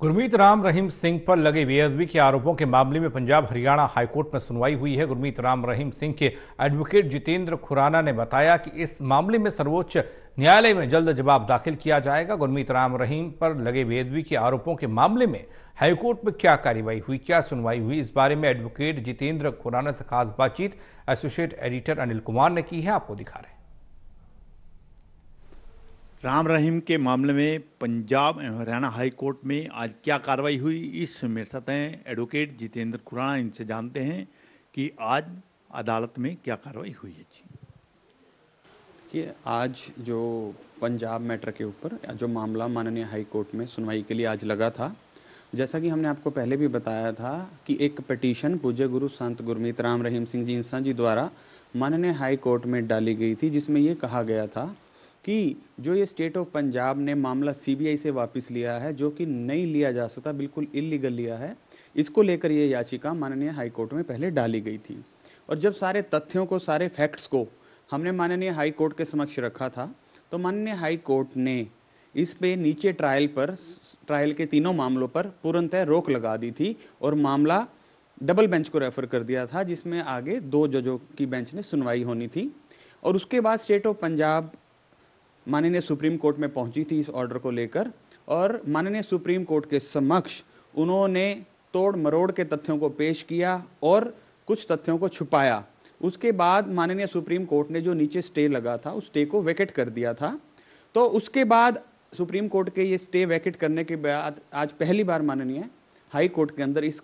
गुरमीत राम रहीम सिंह पर लगे बेअदबी के आरोपों के मामले में पंजाब हरियाणा हाईकोर्ट में सुनवाई हुई है गुरमीत राम रहीम सिंह के एडवोकेट जितेंद्र खुराना ने बताया कि इस मामले में सर्वोच्च न्यायालय में जल्द जवाब दाखिल किया जाएगा गुरमीत राम रहीम पर लगे बेअदबी के आरोपों के मामले में हाईकोर्ट में क्या कार्रवाई हुई क्या सुनवाई हुई इस बारे में एडवोकेट जितेंद्र खुराना से खास बातचीत एसोसिएट एडिटर अनिल कुमार ने की है आपको दिखा रहे हैं राम रहीम के मामले में पंजाब एवं हरियाणा हाई कोर्ट में आज क्या कार्रवाई हुई इस मेरे साथ हैं एडवोकेट जितेंद्र खुराना इनसे जानते हैं कि आज अदालत में क्या कार्रवाई हुई है जी कि आज जो पंजाब मैटर के ऊपर जो मामला माननीय हाई कोर्ट में सुनवाई के लिए आज लगा था जैसा कि हमने आपको पहले भी बताया था कि एक पटिशन पूज्य गुरु संत गुरमीत राम रहीम सिंह जी इंसा जी द्वारा माननीय हाई कोर्ट में डाली गई थी जिसमें ये कहा गया था कि जो ये स्टेट ऑफ पंजाब ने मामला सीबीआई से वापस लिया है जो कि नहीं लिया जा सकता बिल्कुल इलीगल लिया है इसको लेकर ये याचिका माननीय हाईकोर्ट में पहले डाली गई थी और जब सारे तथ्यों को सारे फैक्ट्स को हमने माननीय हाईकोर्ट के समक्ष रखा था तो माननीय हाईकोर्ट ने इस पे नीचे ट्रायल पर ट्रायल के तीनों मामलों पर पूर्णतः रोक लगा दी थी और मामला डबल बेंच को रेफर कर दिया था जिसमें आगे दो जजों की बेंच ने सुनवाई होनी थी और उसके बाद स्टेट ऑफ पंजाब माननीय सुप्रीम कोर्ट में पहुंची थी इस ऑर्डर को लेकर और माननीय सुप्रीम कोर्ट के समक्ष उन्होंने तोड़ मरोड़ के तथ्यों को पेश किया और कुछ तथ्यों को छुपाया उसके बाद माननीय सुप्रीम कोर्ट ने जो नीचे स्टे लगा था उस स्टे को वैकेट कर दिया था तो उसके बाद सुप्रीम कोर्ट के ये स्टे वैकेट करने के बाद आज पहली बार माननीय हाई कोर्ट के अंदर इस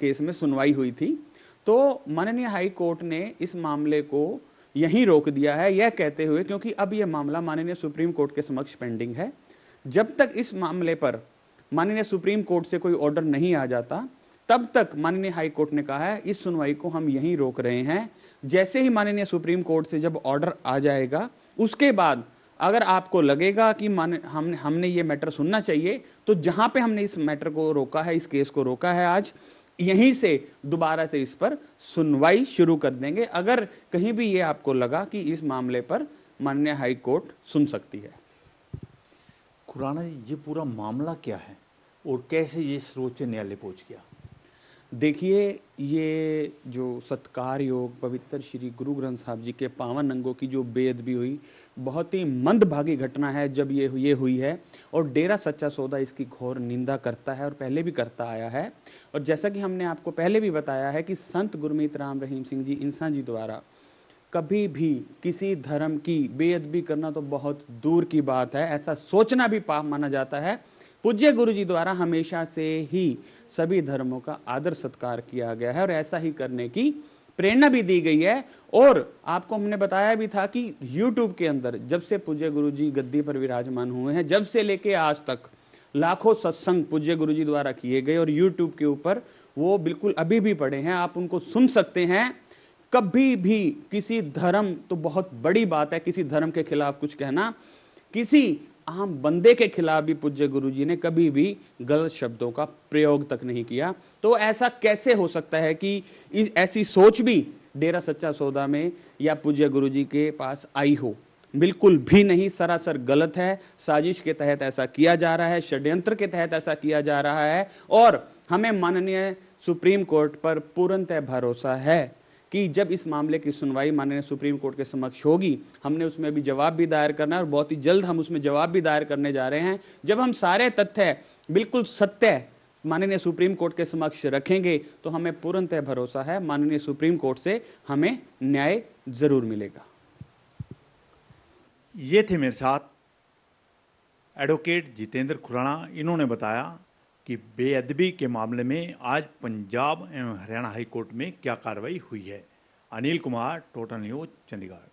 केस में सुनवाई हुई थी तो माननीय हाई कोर्ट ने इस मामले को यहीं रोक दिया है यह कहते हुए क्योंकि अब यह मामला माननीय सुप्रीम कोर्ट के समक्ष पेंडिंग है जब तक इस मामले पर माननीय सुप्रीम कोर्ट से कोई ऑर्डर नहीं आ जाता तब तक माननीय हाई कोर्ट ने कहा है इस सुनवाई को हम यहीं रोक रहे हैं जैसे ही माननीय सुप्रीम कोर्ट से जब ऑर्डर आ जाएगा उसके बाद अगर आपको लगेगा कि मान हम हमने ये मैटर सुनना चाहिए तो जहां पे हमने इस मैटर को रोका है इस केस को रोका है आज यहीं से दोबारा से इस पर सुनवाई शुरू कर देंगे अगर कहीं भी ये आपको लगा कि इस मामले पर माननीय हाई कोर्ट सुन सकती है खुराना जी ये पूरा मामला क्या है और कैसे ये सर्वोच्च न्यायालय पहुंच गया देखिए ये जो सत्कार योग पवित्र श्री गुरु ग्रंथ साहब जी के पावन अंगों की जो बेद भी हुई बहुत ही मंदभागी घटना है जब ये ये हुई है और डेरा सच्चा सौदा इसकी घोर निंदा करता है और पहले भी करता आया है और जैसा कि हमने आपको पहले भी बताया है कि संत गुरमीत राम रहीम सिंह जी इंसान जी द्वारा कभी भी किसी धर्म की बेअदबी करना तो बहुत दूर की बात है ऐसा सोचना भी पाप माना जाता है पूज्य गुरु जी द्वारा हमेशा से ही सभी धर्मों का आदर सत्कार किया गया है और ऐसा ही करने की प्रेरणा भी दी गई है और आपको हमने बताया भी था कि YouTube के अंदर जब से पूज्य गुरु जी गद्दी पर विराजमान हुए हैं जब से लेके आज तक लाखों सत्संग पूज्य गुरु जी द्वारा किए गए और YouTube के ऊपर वो बिल्कुल अभी भी पड़े हैं आप उनको सुन सकते हैं कभी भी किसी धर्म तो बहुत बड़ी बात है किसी धर्म के खिलाफ कुछ कहना किसी आम बंदे के खिलाफ भी पूज्य गुरु जी ने कभी भी गलत शब्दों का प्रयोग तक नहीं किया तो ऐसा कैसे हो सकता है कि इस ऐसी सोच भी डेरा सच्चा सौदा में या पूज्य गुरु जी के पास आई हो बिल्कुल भी नहीं सरासर गलत है साजिश के तहत ऐसा किया जा रहा है षड्यंत्र के तहत ऐसा किया जा रहा है और हमें माननीय सुप्रीम कोर्ट पर पूर्णतः भरोसा है कि जब इस मामले की सुनवाई माननीय सुप्रीम कोर्ट के समक्ष होगी हमने उसमें भी जवाब भी दायर करना है और बहुत ही जल्द हम उसमें जवाब भी दायर करने जा रहे हैं जब हम सारे तथ्य बिल्कुल सत्य माननीय सुप्रीम कोर्ट के समक्ष रखेंगे तो हमें पूर्णतः भरोसा है माननीय सुप्रीम कोर्ट से हमें न्याय जरूर मिलेगा ये थे मेरे साथ एडवोकेट जितेंद्र खुराना इन्होंने बताया कि बेअदबी के मामले में आज पंजाब एवं हरियाणा हाईकोर्ट में क्या कार्रवाई हुई है अनिल कुमार टोटल न्यूज चंडीगढ़